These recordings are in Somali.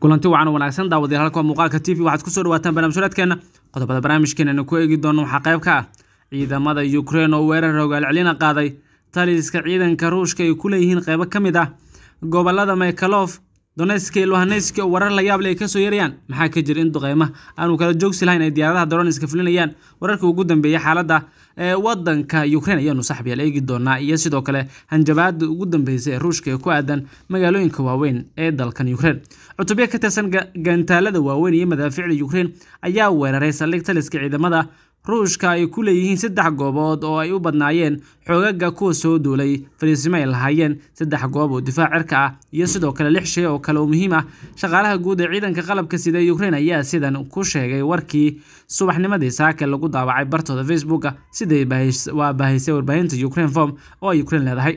kulanti wacan wanaagsan daawadayaal halka muuqaalka t v waxaad ku soo dhawaataan barnaamijyadeedkeena qodobada barnaamijkeenana ku eegi doono waxaa qayb ka ah ciidamada ukrein oo weerar hogaalcelina qaaday taliiska ciidanka ruushka ay ku leeyihiin qaybo ka mid ah gobollada maycalof donetska iyo lohaneyska oo warar la yaab leh ay kasoo yarayaan maxaa ka jira in duqeymaha aanu kala joogsi lahayn ay diyaaradaha doroneyska fulinayaan wararka ugu dambeeyay xaaladda ee wadanka ukrein ayaanu saxbiyaal eegi doonaa iyo sidoo kale hanjabaada ugu dambeysa ee ruushka ee ku aadan magaalooyinka waaweyn ee dalkan ukraine cutubyo ka tirsan gantaalada waaweyn iyo madaafiicda ukraine ayaa weeraray saldhig taliska ciidamada ruushka ay ku leeyihiin saddex goobood oo ay u badnaayeen xoogaga kuwa soo duulay fariisimo ay lahaayeen saddex goob oo difaac cirka ah iyo sidoo kale lix shay oo kale oo muhiim ah shaqaalaha guud ee ciidanka qalabka sida ee ayaa sidan ku sheegay warkii subaxnimadii saake lagu daabacay bartooda facebooka siday waa baahaysay warbaahinta ukrain form oo ay ukrain leedahay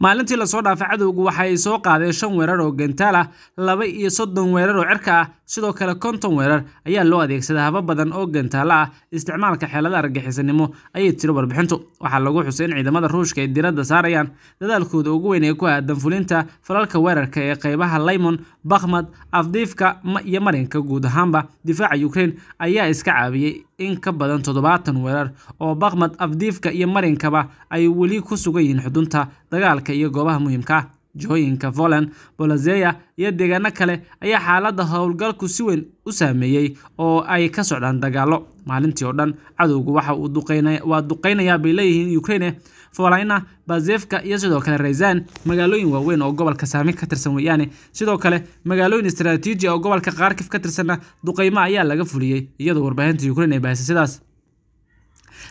maalintii lasoo dhaafay cadowgu waxa ay soo qaadeen shan weerar oo gantaal ah laba iyo soddon weerar oo cirka ah sidoo kale konton weerar ayaa loo adeegsaday haba badan oo gantaala ah isticmaalka xeelada argaxisanimo ayay tiri warbixintu waxaa lagu xusay in ciidamada ruushka ay diradda saarayaan dadaalkooda ugu weyn ee ku aadan fulinta falalka weerarka ee qaybaha laymon bakhmad afdiifka iyo marinka guud ahaanba difaaca ukrein ayaa iska caabiyey in ka badan toddobaatan weerar oo bakhmad afdiifka iyo marinkaba ay weli ku sugan yihiin xudunta dagaalka iyo goobaha muhiimka ah jihooyinka Poland, Bolossia iyo deegaano kale ayaa xaaladda howlgalku si weyn u saameeyey oo ay ka socdaan dagaallo maalintii oo dhan cadowgu waxa uu waa duqaynayaa bay leeyihiin Ukraine folina bazefka iyo sidoo kale Ryazan magaalooyin waaweyn oo gobolka saami ka tirsan weeyaane sidoo kale magaalooyin istaraatiiji ah oo gobolka Kharkiv ka tirsanna duqaymo ayaa laga fuliyey iyadoo warbaahinta ukrain ay baahisay sidaas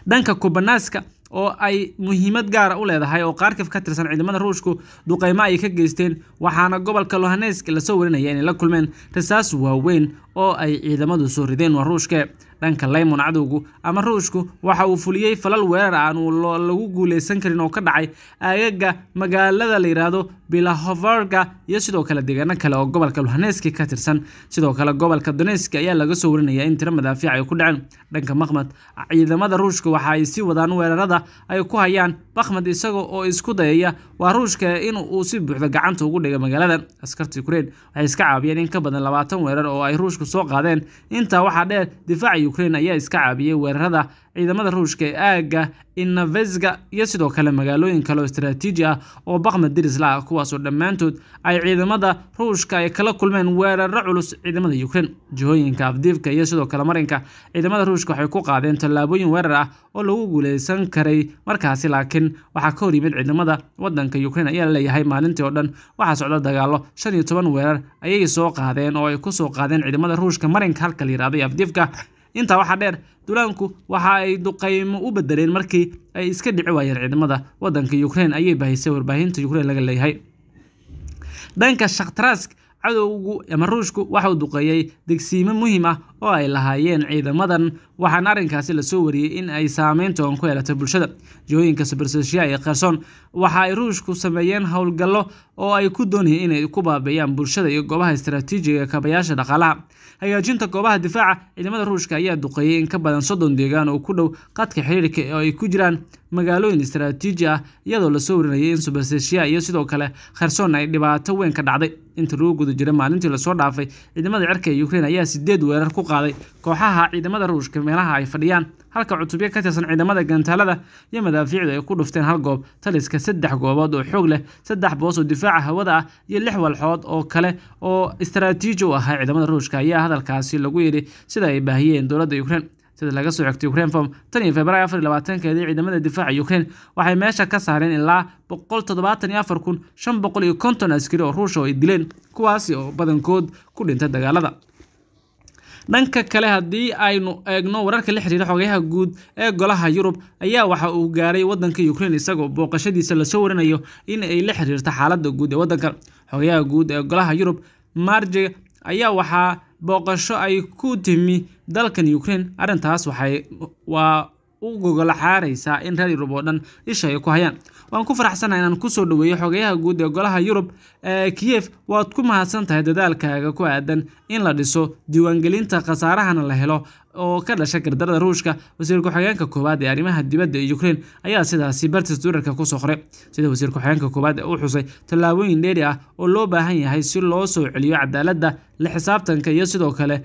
dhanka kubanaaska oo ay muhiimad gaara u leedahay oo qaarkaf ka tirsan ciidamada ruushku duqaymo ay ka geysteen waxaana gobolka lohanesk lasoo warinaya inay la kulmeen rasaas waaweyn oo ay ciidamadu soo rideen waa ruushke dhanka laymon cadowgu ama ruushku waxa uu fuliyey falal weerar aanu lagu guuleysan karin oo ka dhacay aagaga magaalada la yidhaahdo bilahovarga iyo sidoo kale deegaano kale oo gobolka luhaneski ka tirsan sidoo kale gobolka doneski ayaa laga soo warinaya in tiro madaafiic ay ku dhaceen dhanka makhmad ciidamada ruushka waxa ay sii wadaan weerarada ay ku hayaan bakhmad isaga oo isku dayaya waa ruushka in uu si buuxda gacanta ugu dhigay magaalada askarta ukrain waxay iska caabiyeen in ka badan labaatan weerar oo ay ruushku soo qaadeen intaa waxaa dheer difaaca ukraine ayaa iska caabiyey weerarada ciidamada ruushka ee aagga inavesga iyo sidoo kale magaalooyin kaleo istaraatiiji ah oo bakma dirisla ah kuwaasoo dhammaantood ay ciidamada ruushka ay kala kulmeen weeraro culus ciidamada yukrain jihooyinka afdiifka iyo sidoo kale marinka ciidamada ruushka waxay ku qaadeen tallaabooyin weerar ah oo lagu guuleysan karay markaasi laakiin waxaa ka hor yimid ciidamada waddanka yukrain ayaa leeyahay maalintii oo dhan waxaa socda dagaalo shan iyo toban weerar ayay soo qaadeen oo ay ku soo qaadeen ciidamada ruushka marinka halka la yihahday afdiifka intaa waxaa dheer dulaanku waxa ay duqaymo u bedeleen markii ay iska dhici waayeen ciidamada waddanka ukrain ayay bahisay warbaahinta ukrain laga leeyahay dhanka shakhtarask cadowgu ama ruushku waxauu duqeeyey degsiimo muhiim ah oo ay lahaayeen ciidamadan waxaan arrinkaasi lasoo wariyey in ay saameyn ku yeelatay bulshada jihooyinka sabarsashiya ee kherson waxa ay ruushku sameeyeen howlgallo oo ay ku doonayeen inay ku baabeeyaan bulshada iyo goobaha istaraatiijiga kabayaasha dhaqaalaha hagaajinta goobaha difaaca ciidamada ruushka ayaa duqeeyey in ka badan soddon deegaan oo ku dhow qadka xiriirka oo ay ku jiraan magaalooyin istaraatiiji ah iyadoo lasoo warinayay in subarseshiya iyo sidoo kale kherson ay dhibaato weyn ka dhacday inta lagu guda jira maalintii lasoo dhaafay ciidamada cerka ee ukrain ayaa sideed weerar ku qaaday kooxaha ciidamada ruushka meelaha ay fadhiyaan halka cutubyo ka tirsan ciidamada gantaalada iyo madaafiicdu ay ku dhufteen hal goob taliska saddex goobood oo xoog leh saddex boos oo difaaca hawada ah iyo lix walxood oo kale oo istaraatiiji u ahaa ciidamada ruushka ayaa hadalkaasi lagu yidhi sida ay baahiyeen dowladda ukrain sida laga soo xigtay ukrain form tan iyo february afar iyo labaatankeedii ciidamada difaaca ukrain waxay meesha ka saareen ilaa boqol toddobaatan iyo afar kun shan boqol iyo konton askari oo ruusha oo ay dileen kuwaasi oo badankood ku dhintay dagaalada dhanka kale haddii aynu eegno wararka la xiriira xogeyaha guud ee golaha yurub ayaa waxa uu gaaray wadanka ukrein isagoo booqashadiisa lasoo warinayo in ay la xiriirto xaalada guud ee waddanka xogayaha guud ee golaha yurub marje ayaa waxaa booqasho ay ku timi dalkan ukrein arrintaas waxay waa u gogol xaaraysaa in reer yurub oo dhan isha ay ku hayaan waan ku faraxsanaha inaan kusoo dhaweeyey xogayaha guud ee golaha yurub ee kiyef waad ku mahadsan tahay dadaalkaaga ku aadan in la dhiso diiwaangelinta khasaarahana la helo oo ka dhashay gardarada ruushka wasiir ku-xigeenka koowaad ee arrimaha dibadda ee ukrein ayaa sidaasi bartis duurarka kusoo qoray sida wasiir ku-xigeenka koowaad ee u xusay tallaabooyin dheeri ah oo loo baahan yahay si loo soo celiyo cadaaladda la xisaabtanka iyo sidoo kale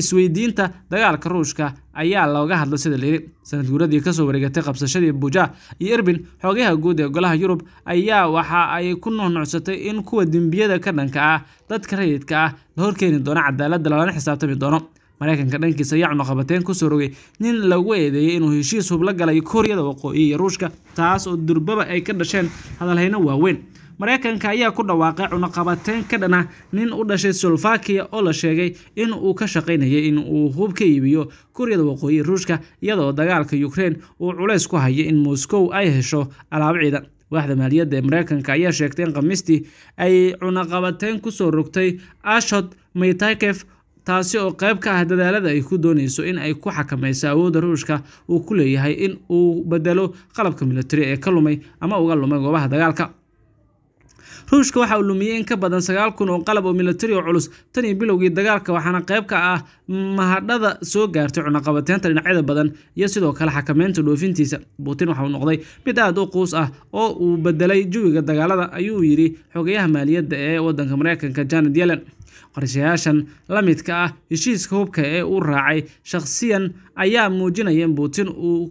isweydiinta dagaalka ruushka ayaa looga hadlo sida layidhi sanad guuradii kasoo wareegatay qabsashadii buja iyo erbin xoogayaha guud ee golaha yurub ayaa waxa ay ku nuunucsatay in kuwa dembiyada ka dhanka ah dadka rayidka ah la horkeeni doono cadaaladda lalana xisaabtami doono maraykanka dhankiisa yacno qabateen kusoo rogay nin lagu eedeeyay inuu heshiis hubla galay kuuriyada waqooyi iyo ruushka taas oo durbaba ay ka dhasheen hadalhayno waaweyn maraykanka ayaa ku dhawaaqay cunuqabateyn ka dhan nin u dhashay solvakia oo la sheegay in uu ka shaqaynayay in uu hub ka iibiyo kuuriyada waqooyi ruushka iyadoo dagaalka ukrein uu culays ku hayo in moskow ay hesho alaabo ciidan waaxda maaliyadda ee mareykanka ayaa sheegtay in khamiistii ay cunuqabateyn soo rogtay ashod maytakef taasi oo qayb ka ah dadaalada ay ku doonayso in ay ku xakamayso awoodda ruushka uu ku leeyahay in uu bedelo qalabka militari ee ka lumay ama uga lumay goobaha dagaalka ruushka waxa uu lumiyey in ka badan sagaal kun oo qalab oo militari oo culus tan iyo bilowgii dagaalka waxaana qayb ka ah mahadhada soo gaartay cunaqabateynta dhinacyada badan iyo sidoo kale xakameynta dhoofintiisa putin waxa uu noqday mid aad u quus ah oo uu bedelay jawiga dagaalada ayuu yidhi xogayaha maaliyadda ee waddanka mareykanka janet yellen Qorshayaashan la midka ah heshiiska hubka ee uu raacay shakhsiyan ayaa muujinaya in buutin uu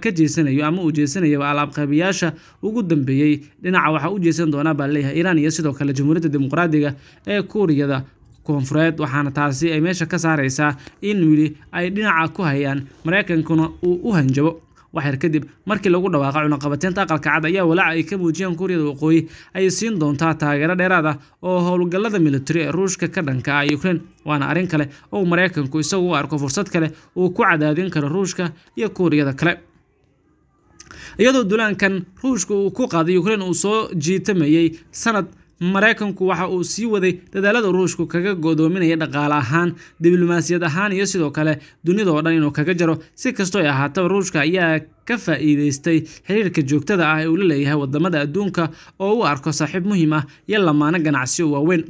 ka jeesanayo ama uu jeesanayo alaabqeybiyaasha ugu dambeeyey Dhinaca waxaa u jeesan doonaa baa leeyahay iiraan iyo sidoo kale Jamhuuriyadda Dimuqraadiga ee Kuuriyada Koonfureed waxaana taasi ay meesha ka saaraysaa in wili ay dhinaca ku hayaan maraykankuna uu u hanjabo wax yar kadib markii lagu dhawaaqay cunaqabateynta aqalka cad ayaa walaaca ay ka muujiyeen kuuriyada waqooyi ay siin doontaa taageero dheeraad ah oo howlgallada militari ee ruushka ka dhanka ah ukraine waana arrin kale oo maraykanku isagu u arko fursad kale uu ku cadaadin karo ruushka iyo kuuriyada kale iyadoo dulaankan ruushka uu ku qaaday ukraine uu soo jiitamayey sanad maraykanku waxa uu sii waday dadaalada ruushku kaga godoominaya dhaqaale ahaan diblomaasiyad ahaan iyo sidoo kale dunida oo dhan inuu kaga jaro si kastoo ay ahaataba ruushka ayaa ka faa'iidaystay xiriirka joogtada ah ee uu la leeyahay wadamada adduunka oo u arko saaxiib muhiim ah iyo lamaano ganacsiyo waaweyn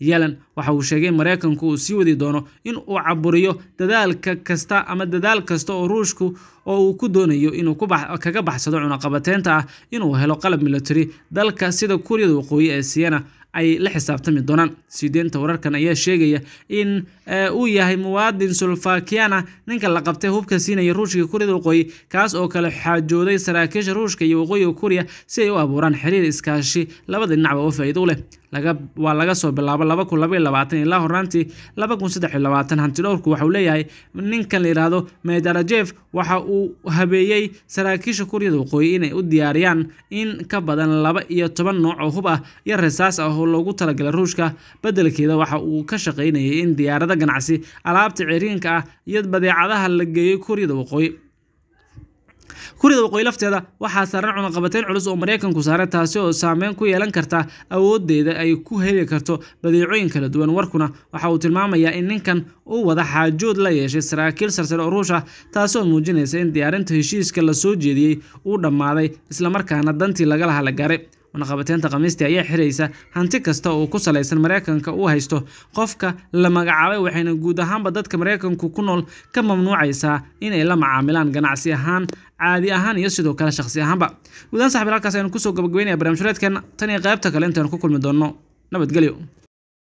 yelen waxa uu sheegay in maraykanku uu sii wadi doono in uu caburiyo dadaalka kasta ama dadaal kasta oo ruushku oo uu ku doonayo inuu kaga baxsado cunaqabateynta ah inuu helo qalab milatari dalka sida kuuriyada waqooyi ee siena ay la xisaabtami doonaan sideenta wararkan ayaa sheegaya in eh, uu yahay muwaadin sulfakiana ninka la qabtay hubka siinaya ruushka kuuriyada waqooyi kaas oo kale xaajooday saraakiisha ruushka iyo waqooyiga kuuriya si ay u abuuraan xiriir iskaashi labada dhinacba oo faa'iido u leh waa laga soo bilaabo laba kun laba labaatan ilaa horaantii laba kun saddex iyo labaatan hanti dhowrku waxauu leeyahay ninkan la yidhaahdo medarajef waxa uu habeeyey saraakiisha kuryada waqooyi inay u diyaariyaan in ka badan laba iyo toban nooc oo hub ah iyo rasaas ah oo loogu talagalay ruushka beddelkeeda waxa uu ka shaqaynayay in diyaarada ganacsi alaabta ceeriinka ah iyo badeecadaha la geeyey kuryada waqooyi kurida waqooyi lafteeda waxaa saaran cunaqabateyn culus oo maraykanku saaray taasi oo saameyn ku yeelan karta awoodeeda ay ku heli karto badeecooyin kala duwan warkuna waxa uu tilmaamayaa in ninkan uu wada xaajood la yeeshay saraakiil sarsare oo ruush ah taasoo muujinaysa in diyaarinta heshiiska lasoo jeediyey uu dhammaaday islamarkaana dantii lagalaha la gaaray warqabateynta khamiista ayaa xiraysa hanti kasta oo ku salaysan maraykanka uu haysto qofka la magacaabay waxayna guud ahaanba dadka maraykanku ku nool ka mamnuucaysaa inay la macaamilaan ganacsi ahaan caadi ahaan iyo sidoo kale shaqsi ahaanba guudaan saxbiil halkaas aynu kusoo gabagabeynaya barnamij tan iyo qaybta kale intaynu ku kulmi doonno nabadgelyo